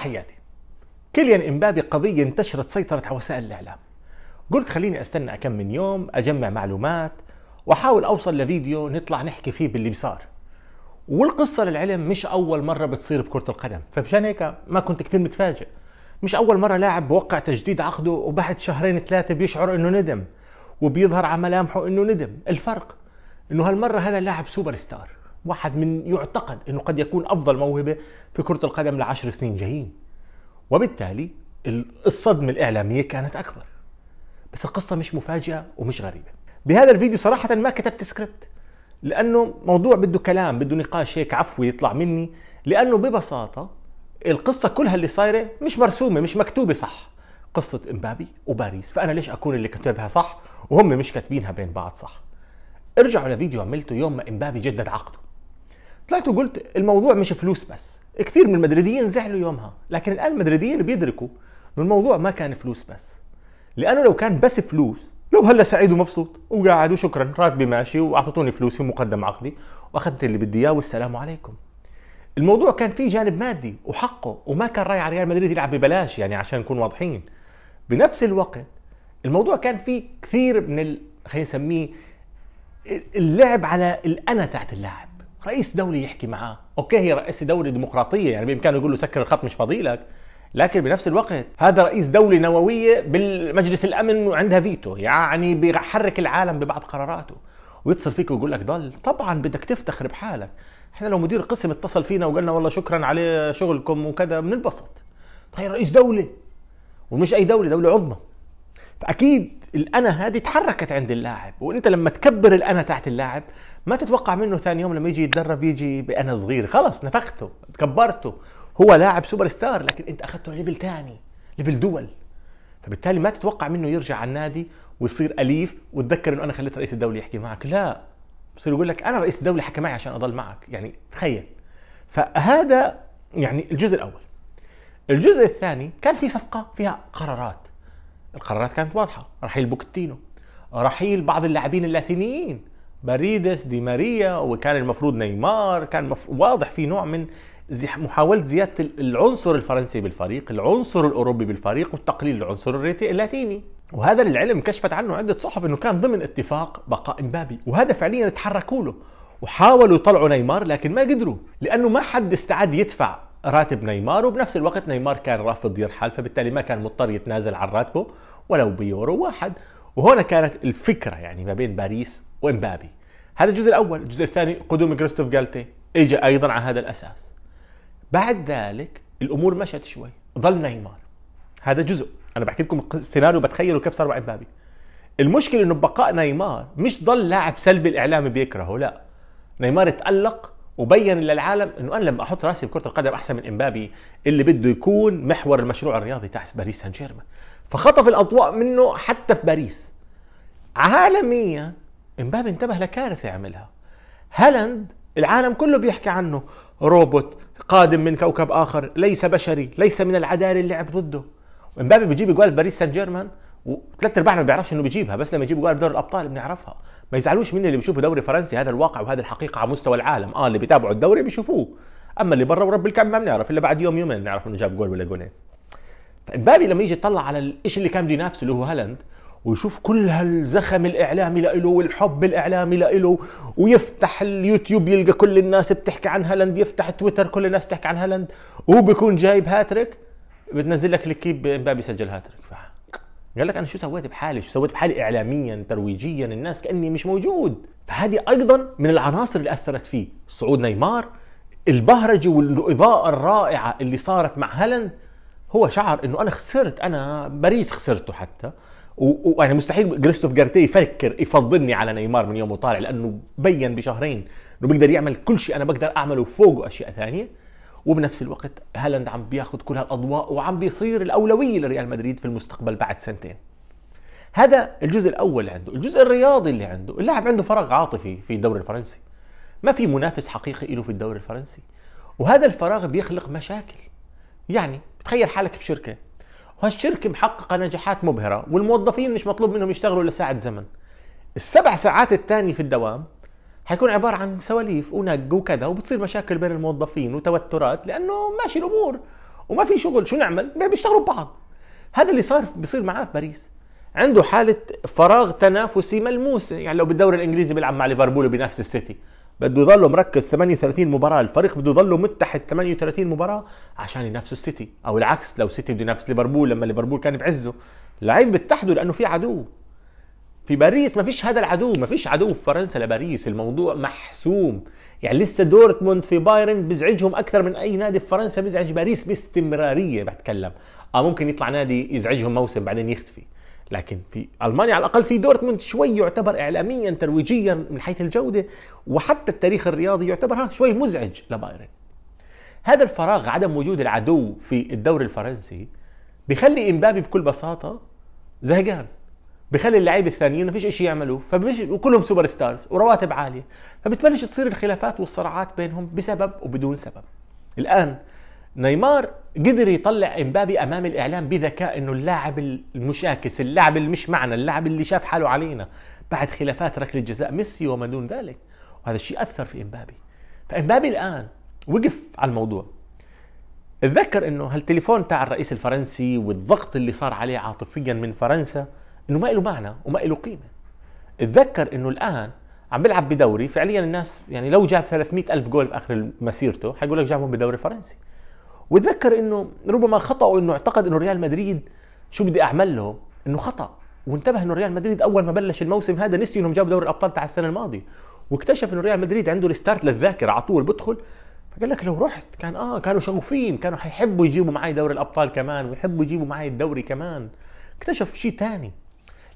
تحياتي كيليان امبابي قضية انتشرت سيطرت على وسائل الإعلام قلت خليني أستنى كم من يوم أجمع معلومات وأحاول أوصل لفيديو نطلع نحكي فيه باللي صار والقصة للعلم مش أول مرة بتصير بكرة القدم فمشان هيك ما كنت كثير متفاجئ مش أول مرة لاعب بوقع تجديد عقده وبعد شهرين ثلاثة بيشعر إنه ندم وبيظهر على ملامحه إنه ندم الفرق إنه هالمرة هذا لاعب سوبر ستار واحد من يعتقد انه قد يكون افضل موهبه في كره القدم لعشر سنين جايين وبالتالي الصدمه الاعلاميه كانت اكبر بس القصه مش مفاجئه ومش غريبه بهذا الفيديو صراحه ما كتبت سكريبت لانه موضوع بده كلام بده نقاش هيك عفوي يطلع مني لانه ببساطه القصه كلها اللي صايره مش مرسومه مش مكتوبه صح قصه امبابي وباريس فانا ليش اكون اللي كتبها صح وهم مش كاتبينها بين بعض صح ارجعوا لفيديو عملته يوم ما امبابي جدد عقده طلعت وقلت الموضوع مش فلوس بس كثير من المدريديين زعلوا يومها لكن الان المدريديين بيدركوا انه الموضوع ما كان فلوس بس لانه لو كان بس فلوس لو هلا سعيد ومبسوط وقاعد وشكرا راتبي ماشي واعطوني فلوسي ومقدم عقدي واخذت اللي بدي اياه والسلام عليكم الموضوع كان فيه جانب مادي وحقه وما كان رايح على ريال مدريد يلعب ببلاش يعني عشان نكون واضحين بنفس الوقت الموضوع كان فيه كثير من ال... خلينا نسميه اللعب على الانا تاعت اللاعب رئيس دولي يحكي معاه اوكي هي رئيس دولة ديمقراطية يعني بامكانه يقول له سكر الخط مش فاضي لك لكن بنفس الوقت هذا رئيس دولة نووية بالمجلس الأمن وعندها فيتو يعني بيحرك العالم ببعض قراراته ويتصل فيك ويقول لك ضل طبعا بدك تفتخر بحالك احنا لو مدير قسم اتصل فينا وقال لنا والله شكرا على شغلكم وكذا بننبسط هي طيب، رئيس دولة ومش أي دولة دولة عظمى فأكيد الأنا هذه تحركت عند اللاعب وأنت لما تكبر الأنا تحت اللاعب ما تتوقع منه ثاني يوم لما يجي يتدرب يجي انا صغير خلص نفخته كبرته هو لاعب سوبر ستار لكن انت اخذته ليفل ثاني ليفل دول فبالتالي ما تتوقع منه يرجع على النادي ويصير اليف وتذكر انه انا خليت رئيس الدوله يحكي معك لا بصير يقول لك انا رئيس الدوله حكى معي عشان اضل معك يعني تخيل فهذا يعني الجزء الاول الجزء الثاني كان في صفقه فيها قرارات القرارات كانت واضحه رحيل بوكتينو رحيل بعض اللاعبين اللاتينيين باريدس دي ماريا وكان المفروض نيمار كان مف... واضح في نوع من زي... محاولة زيادة العنصر الفرنسي بالفريق العنصر الأوروبي بالفريق وتقليل العنصر اللاتيني وهذا للعلم كشفت عنه عدة صحف أنه كان ضمن اتفاق بقاء مبابي وهذا فعليا تحركوا له وحاولوا يطلعوا نيمار لكن ما قدروا لأنه ما حد استعد يدفع راتب نيمار وبنفس الوقت نيمار كان رافض يرحل فبالتالي ما كان مضطر يتنازل عن راتبه ولو بيورو واحد وهنا كانت الفكرة يعني ما بين باريس وامبابي هذا الجزء الاول الجزء الثاني قدوم كريستوف جالتي اجى ايضا على هذا الاساس بعد ذلك الامور مشت شوي ظل نيمار هذا جزء انا بحكي لكم السيناريو بتخيلوا كيف صار مع امبابي المشكله انه بقاء نيمار مش ضل لاعب سلبي الاعلام بيكرهه لا نيمار تالق وبين للعالم انه انا لما احط راسي بكره القدم احسن من امبابي اللي بده يكون محور المشروع الرياضي تاع باريس سان جيرمان فخطف الاضواء منه حتى في باريس عالميا امبابي انتبه لكارثه عملها هالاند العالم كله بيحكي عنه روبوت قادم من كوكب اخر ليس بشري ليس من العداله اللي لعب ضده امبابي بيجيب جوال باريس سان جيرمان وثلاث ارباعنا ما بيعرفش انه بيجيبها بس لما يجيب جوال بدوري الابطال بنعرفها ما يزعلوش مني اللي بيشوفوا دوري فرنسي هذا الواقع وهذه الحقيقه على مستوى العالم اه اللي بيتابعوا الدوري بيشوفوه اما اللي برا ورب الكعبه ما بنعرف الا بعد يوم يومين بنعرف انه جاب جول ولا جولين فامبابي لما يجي يطلع على الشيء اللي كان بده ينافسه اللي هو هالاند ويشوف كل هالزخم الاعلامي لإله والحب الاعلامي لإله ويفتح اليوتيوب يلقى كل الناس بتحكي عن هالاند يفتح تويتر كل الناس بتحكي عن هالاند وهو بيكون جايب هاتريك بتنزل لك الكيب امبابي سجل هاتريك قال لك انا شو سويت بحالي شو سويت بحالي اعلاميا ترويجيا الناس كاني مش موجود فهذه ايضا من العناصر اللي اثرت فيه صعود نيمار البهرجه والاضاءه الرائعه اللي صارت مع هالاند هو شعر انه انا خسرت انا باريس خسرته حتى وانا مستحيل جريستوف جارتي يفكر يفضلني على نيمار من يوم وطالع لانه بين بشهرين انه بيقدر يعمل كل شيء انا بقدر اعمله فوقه اشياء ثانيه وبنفس الوقت هالاند عم بياخذ كل هالاضواء وعم بيصير الاولويه لريال مدريد في المستقبل بعد سنتين هذا الجزء الاول اللي عنده الجزء الرياضي اللي عنده اللاعب عنده فراغ عاطفي في الدوري الفرنسي ما في منافس حقيقي له في الدوري الفرنسي وهذا الفراغ بيخلق مشاكل يعني تخيل حالك في شركه وهالشركه محققه نجاحات مبهره والموظفين مش مطلوب منهم يشتغلوا لساعه زمن السبع ساعات الثانيه في الدوام حيكون عبارة عن سواليف ونق وكذا وبتصير مشاكل بين الموظفين وتوترات لأنه ماشي الأمور وما في شغل شو نعمل بيشتغلوا ببعض هذا اللي صار بيصير معاه في باريس عنده حالة فراغ تنافسي ملموسة يعني لو بالدوري الإنجليزي بيلعب مع ليفربول وبنفس السيتي بده يضله مركز 38 مباراه الفريق بده يضله متحد 38 مباراه عشان ينافسوا السيتي او العكس لو سيتي بده ينافس ليفربول لما ليفربول كان بعزه لعيب بيتحدوا لانه في عدو في باريس ما فيش هذا العدو ما فيش عدو في فرنسا لباريس الموضوع محسوم يعني لسه دورتموند في بايرن بيزعجهم اكثر من اي نادي في فرنسا بيزعج باريس باستمراريه بتكلم اه ممكن يطلع نادي يزعجهم موسم بعدين يختفي لكن في المانيا على الاقل في دورتموند شوي يعتبر اعلاميا ترويجيا من حيث الجوده وحتى التاريخ الرياضي يعتبر ها شوي مزعج لبايرن هذا الفراغ عدم وجود العدو في الدوري الفرنسي بخلي امبابي بكل بساطه زهقان بخلي اللعيبه الثانيين ما فيش شيء يعملوه فبمش وكلهم سوبر ستارز ورواتب عاليه فبتبلش تصير الخلافات والصراعات بينهم بسبب وبدون سبب الان نيمار قدر يطلع امبابي امام الاعلام بذكاء انه اللاعب المشاكس اللاعب اللي مش معنا اللاعب اللي شاف حاله علينا بعد خلافات ركله جزاء ميسي وما دون ذلك وهذا الشيء اثر في امبابي فامبابي الان وقف على الموضوع اتذكر انه هالتليفون تاع الرئيس الفرنسي والضغط اللي صار عليه عاطفيا من فرنسا انه ما له معنى وما له قيمه اتذكر انه الان عم بيلعب بدوري فعليا الناس يعني لو جاب 300 الف جول في اخر مسيرته حيقول لك جابهم بدوري فرنسي وتذكر انه ربما خطا انه اعتقد انه ريال مدريد شو بدي اعمل له انه خطا وانتبه انه ريال مدريد اول ما بلش الموسم هذا نسي انهم جابوا دوري الابطال تاع السنه الماضيه واكتشف انه ريال مدريد عنده الستارت للذاكره على طول بدخل فقال لك لو رحت كان اه كانوا شغوفين كانوا حيحبوا يجيبوا معي دوري الابطال كمان ويحبوا يجيبوا معي الدوري كمان اكتشف شيء ثاني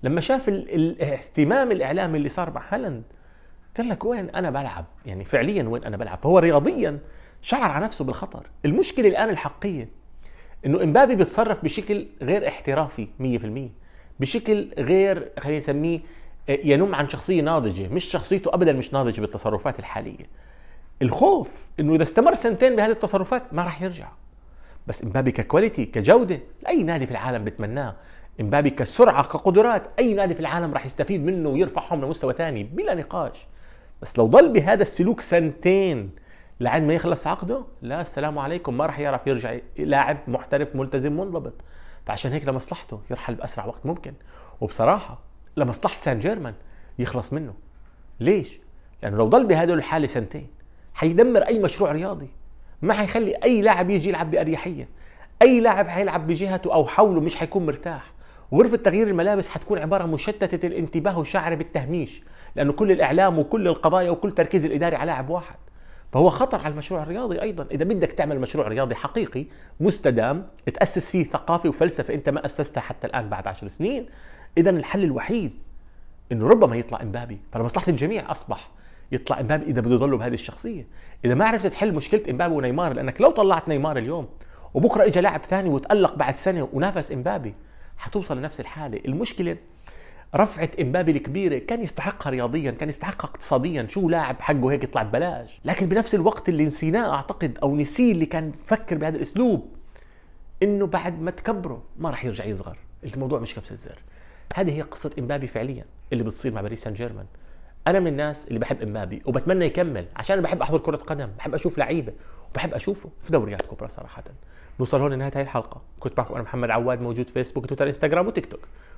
لما شاف الاهتمام الاعلامي اللي صار مع هالاند قال لك وين انا بلعب يعني فعليا وين انا بلعب فهو رياضيا شعر على نفسه بالخطر المشكله الان الحقيقيه انه امبابي بيتصرف بشكل غير احترافي 100% بشكل غير خلينا نسميه آه، ينم عن شخصيه ناضجه مش شخصيته ابدا مش ناضجه بالتصرفات الحاليه الخوف انه اذا استمر سنتين بهذه التصرفات ما راح يرجع بس امبابي ككواليتي كجوده اي نادي في العالم بتمناه امبابي كسرعه كقدرات اي نادي في العالم راح يستفيد منه ويرفعهم لمستوى ثاني بلا نقاش بس لو ضل بهذا السلوك سنتين لعند ما يخلص عقده لا السلام عليكم ما راح يعرف يرجع لاعب محترف ملتزم منضبط فعشان هيك لمصلحته يرحل باسرع وقت ممكن وبصراحه لمصلحه سان جيرمان يخلص منه ليش لانه لو ضل بهذول الحاله سنتين حيدمر اي مشروع رياضي ما حيخلي اي لاعب يجي يلعب باريحيه اي لاعب حيلعب بجهته او حوله مش حيكون مرتاح غرفة تغيير الملابس حتكون عبارة مشتتة الانتباه وشاعرة بالتهميش لأنه كل الإعلام وكل القضايا وكل تركيز الإداري على لاعب واحد فهو خطر على المشروع الرياضي ايضا اذا بدك تعمل مشروع رياضي حقيقي مستدام تاسس فيه ثقافه وفلسفه انت ما اسستها حتى الان بعد عشر سنين اذا الحل الوحيد انه ربما يطلع امبابي فلمصلحه الجميع اصبح يطلع امبابي اذا بده يضلوا بهذه الشخصيه اذا ما عرفت تحل مشكله امبابي ونيمار لانك لو طلعت نيمار اليوم وبكره اجى لاعب ثاني وتالق بعد سنه ونافس امبابي حتوصل لنفس الحاله المشكله رفعه امبابي الكبيره كان يستحقها رياضيا كان يستحقها اقتصاديا شو لاعب حقه هيك يطلع ببلاش لكن بنفس الوقت اللي نسيناه اعتقد او نسيه اللي كان بفكر بهذا الاسلوب انه بعد ما تكبره ما راح يرجع يصغر الموضوع مش كبسه زر هذه هي قصه امبابي فعليا اللي بتصير مع باريس سان جيرمان انا من الناس اللي بحب امبابي وبتمنى يكمل عشان بحب احضر كره قدم بحب اشوف لعيبه وبحب اشوفه في دوريات كبرى صراحه نوصل هون لنهايه هاي الحلقه كنت معكم انا محمد عواد موجود فيسبوك تويتر انستغرام وتيك توك